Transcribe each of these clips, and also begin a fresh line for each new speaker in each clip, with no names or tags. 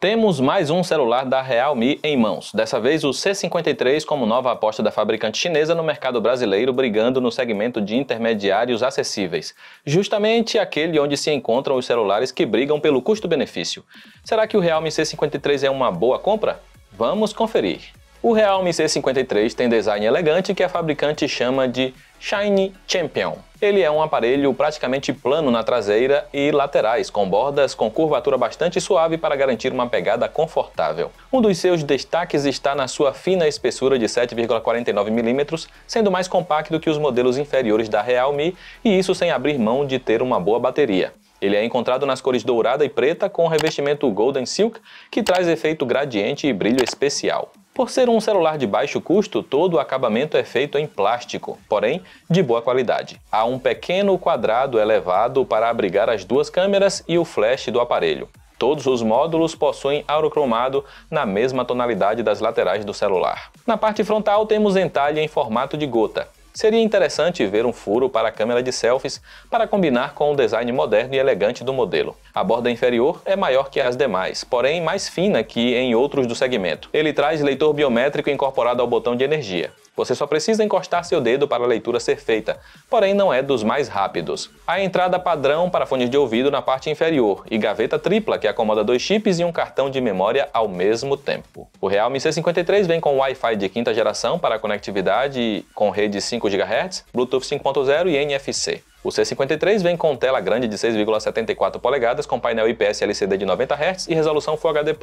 Temos mais um celular da Realme em mãos, dessa vez o C53 como nova aposta da fabricante chinesa no mercado brasileiro, brigando no segmento de intermediários acessíveis, justamente aquele onde se encontram os celulares que brigam pelo custo-benefício. Será que o Realme C53 é uma boa compra? Vamos conferir. O Realme C53 tem design elegante que a fabricante chama de Shiny Champion. Ele é um aparelho praticamente plano na traseira e laterais, com bordas com curvatura bastante suave para garantir uma pegada confortável. Um dos seus destaques está na sua fina espessura de 7,49 mm, sendo mais compacto que os modelos inferiores da Realme, e isso sem abrir mão de ter uma boa bateria. Ele é encontrado nas cores dourada e preta com revestimento Golden Silk, que traz efeito gradiente e brilho especial. Por ser um celular de baixo custo, todo o acabamento é feito em plástico, porém de boa qualidade. Há um pequeno quadrado elevado para abrigar as duas câmeras e o flash do aparelho. Todos os módulos possuem cromado na mesma tonalidade das laterais do celular. Na parte frontal temos entalhe em formato de gota. Seria interessante ver um furo para a câmera de selfies para combinar com o design moderno e elegante do modelo. A borda inferior é maior que as demais, porém mais fina que em outros do segmento. Ele traz leitor biométrico incorporado ao botão de energia. Você só precisa encostar seu dedo para a leitura ser feita, porém não é dos mais rápidos. A entrada padrão para fones de ouvido na parte inferior e gaveta tripla que acomoda dois chips e um cartão de memória ao mesmo tempo. O Realme C53 vem com Wi-Fi de quinta geração para conectividade com rede 5 GHz, Bluetooth 5.0 e NFC. O C53 vem com tela grande de 6,74 polegadas com painel IPS LCD de 90 Hz e resolução Full HD+.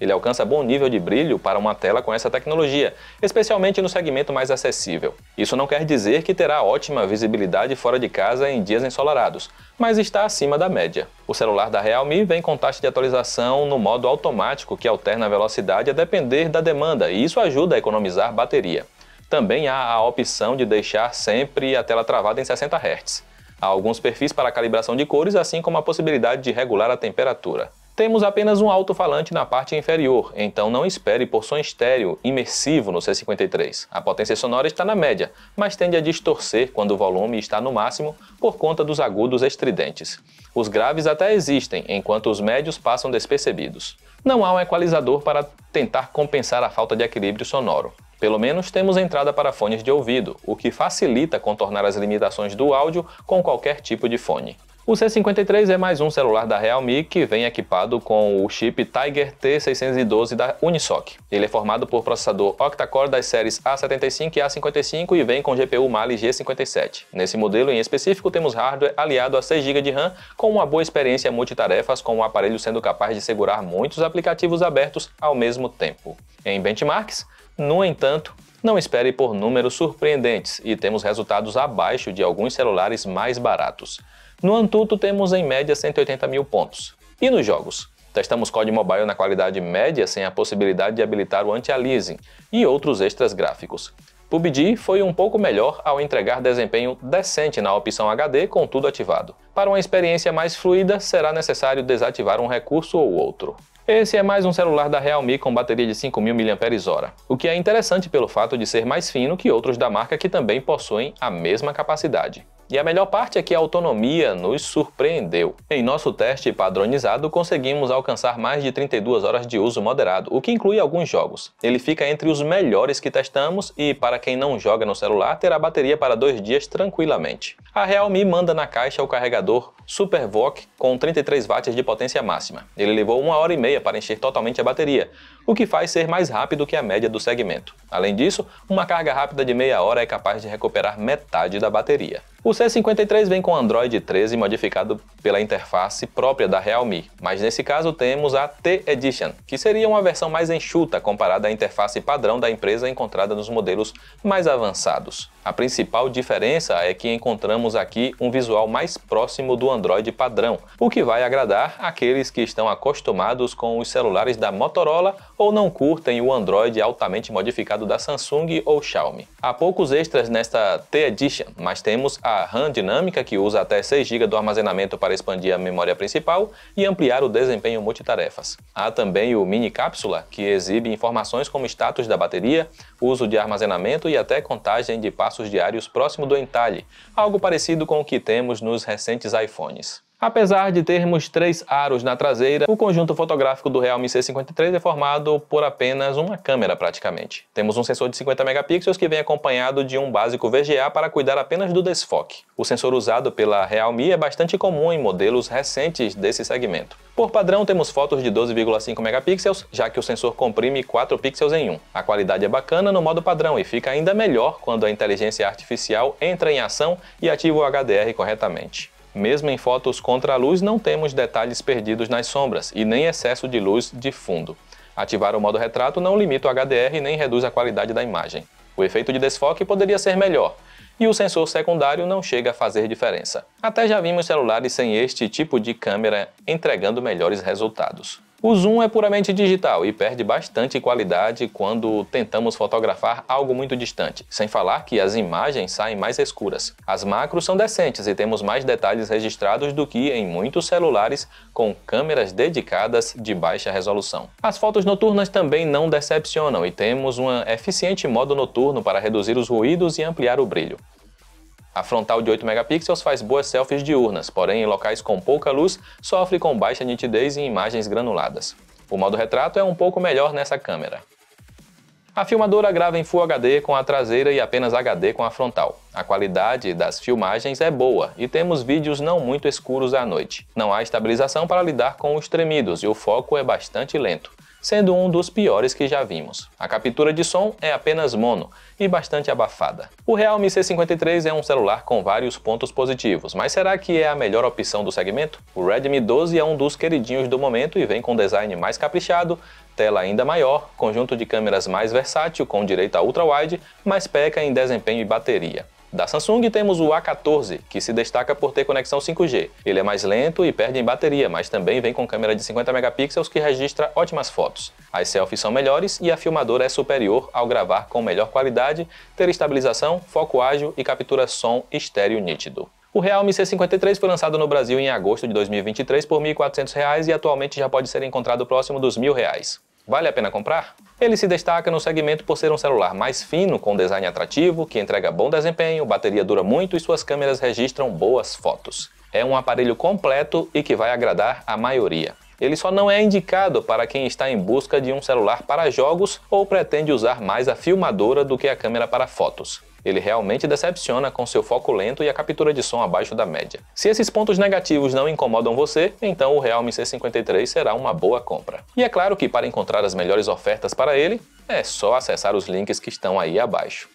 Ele alcança bom nível de brilho para uma tela com essa tecnologia, especialmente no segmento mais acessível. Isso não quer dizer que terá ótima visibilidade fora de casa em dias ensolarados, mas está acima da média. O celular da Realme vem com taxa de atualização no modo automático que alterna a velocidade a depender da demanda e isso ajuda a economizar bateria. Também há a opção de deixar sempre a tela travada em 60 Hz. Há alguns perfis para calibração de cores, assim como a possibilidade de regular a temperatura. Temos apenas um alto-falante na parte inferior, então não espere por som estéreo imersivo no C53. A potência sonora está na média, mas tende a distorcer quando o volume está no máximo por conta dos agudos estridentes. Os graves até existem, enquanto os médios passam despercebidos. Não há um equalizador para tentar compensar a falta de equilíbrio sonoro. Pelo menos temos entrada para fones de ouvido, o que facilita contornar as limitações do áudio com qualquer tipo de fone. O C53 é mais um celular da Realme que vem equipado com o chip Tiger T612 da Unisoc. Ele é formado por processador octa-core das séries A75 e A55 e vem com GPU Mali G57. Nesse modelo em específico temos hardware aliado a 6 GB de RAM com uma boa experiência multitarefas com o aparelho sendo capaz de segurar muitos aplicativos abertos ao mesmo tempo. Em benchmarks, no entanto, não espere por números surpreendentes e temos resultados abaixo de alguns celulares mais baratos. No Antutu temos em média 180 mil pontos. E nos jogos? Testamos COD Mobile na qualidade média sem a possibilidade de habilitar o anti-aliasing e outros extras gráficos. PUBG foi um pouco melhor ao entregar desempenho decente na opção HD com tudo ativado. Para uma experiência mais fluida, será necessário desativar um recurso ou outro. Esse é mais um celular da Realme com bateria de 5.000 mAh, o que é interessante pelo fato de ser mais fino que outros da marca que também possuem a mesma capacidade. E a melhor parte é que a autonomia nos surpreendeu. Em nosso teste padronizado, conseguimos alcançar mais de 32 horas de uso moderado, o que inclui alguns jogos. Ele fica entre os melhores que testamos e, para quem não joga no celular, terá bateria para dois dias tranquilamente. A Realme manda na caixa o carregador SuperVOOC com 33 watts de potência máxima. Ele levou uma hora e meia para encher totalmente a bateria, o que faz ser mais rápido que a média do segmento. Além disso, uma carga rápida de meia hora é capaz de recuperar metade da bateria. O C53 vem com Android 13 modificado pela interface própria da Realme, mas nesse caso temos a T-Edition, que seria uma versão mais enxuta comparada à interface padrão da empresa encontrada nos modelos mais avançados. A principal diferença é que encontramos aqui um visual mais próximo do Android padrão, o que vai agradar aqueles que estão acostumados com os celulares da Motorola ou não curtem o Android altamente modificado da Samsung ou Xiaomi. Há poucos extras nesta T-Edition, mas temos a a RAM dinâmica, que usa até 6 GB do armazenamento para expandir a memória principal e ampliar o desempenho multitarefas. Há também o Mini Cápsula, que exibe informações como status da bateria, uso de armazenamento e até contagem de passos diários próximo do entalhe, algo parecido com o que temos nos recentes iPhones. Apesar de termos três aros na traseira, o conjunto fotográfico do Realme C53 é formado por apenas uma câmera praticamente. Temos um sensor de 50 megapixels que vem acompanhado de um básico VGA para cuidar apenas do desfoque. O sensor usado pela Realme é bastante comum em modelos recentes desse segmento. Por padrão, temos fotos de 12,5 megapixels, já que o sensor comprime 4 pixels em um. A qualidade é bacana no modo padrão e fica ainda melhor quando a inteligência artificial entra em ação e ativa o HDR corretamente. Mesmo em fotos contra a luz, não temos detalhes perdidos nas sombras e nem excesso de luz de fundo. Ativar o modo retrato não limita o HDR nem reduz a qualidade da imagem. O efeito de desfoque poderia ser melhor, e o sensor secundário não chega a fazer diferença. Até já vimos celulares sem este tipo de câmera entregando melhores resultados. O zoom é puramente digital e perde bastante qualidade quando tentamos fotografar algo muito distante, sem falar que as imagens saem mais escuras. As macros são decentes e temos mais detalhes registrados do que em muitos celulares com câmeras dedicadas de baixa resolução. As fotos noturnas também não decepcionam e temos um eficiente modo noturno para reduzir os ruídos e ampliar o brilho. A frontal de 8 megapixels faz boas selfies diurnas, porém em locais com pouca luz sofre com baixa nitidez e imagens granuladas. O modo retrato é um pouco melhor nessa câmera. A filmadora grava em Full HD com a traseira e apenas HD com a frontal. A qualidade das filmagens é boa e temos vídeos não muito escuros à noite. Não há estabilização para lidar com os tremidos e o foco é bastante lento sendo um dos piores que já vimos. A captura de som é apenas mono e bastante abafada. O Realme C53 é um celular com vários pontos positivos, mas será que é a melhor opção do segmento? O Redmi 12 é um dos queridinhos do momento e vem com design mais caprichado, tela ainda maior, conjunto de câmeras mais versátil com direito a ultra-wide, mas peca em desempenho e bateria. Da Samsung temos o A14, que se destaca por ter conexão 5G. Ele é mais lento e perde em bateria, mas também vem com câmera de 50 megapixels que registra ótimas fotos. As selfies são melhores e a filmadora é superior ao gravar com melhor qualidade, ter estabilização, foco ágil e captura som estéreo nítido. O Realme C53 foi lançado no Brasil em agosto de 2023 por R$ 1.400 e atualmente já pode ser encontrado próximo dos R$ 1.000. Vale a pena comprar? Ele se destaca no segmento por ser um celular mais fino, com design atrativo, que entrega bom desempenho, bateria dura muito e suas câmeras registram boas fotos. É um aparelho completo e que vai agradar a maioria. Ele só não é indicado para quem está em busca de um celular para jogos ou pretende usar mais a filmadora do que a câmera para fotos. Ele realmente decepciona com seu foco lento e a captura de som abaixo da média. Se esses pontos negativos não incomodam você, então o Realme C53 será uma boa compra. E é claro que para encontrar as melhores ofertas para ele, é só acessar os links que estão aí abaixo.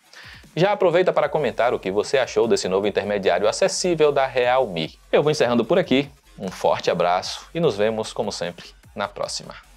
Já aproveita para comentar o que você achou desse novo intermediário acessível da Realme. Eu vou encerrando por aqui, um forte abraço e nos vemos, como sempre, na próxima.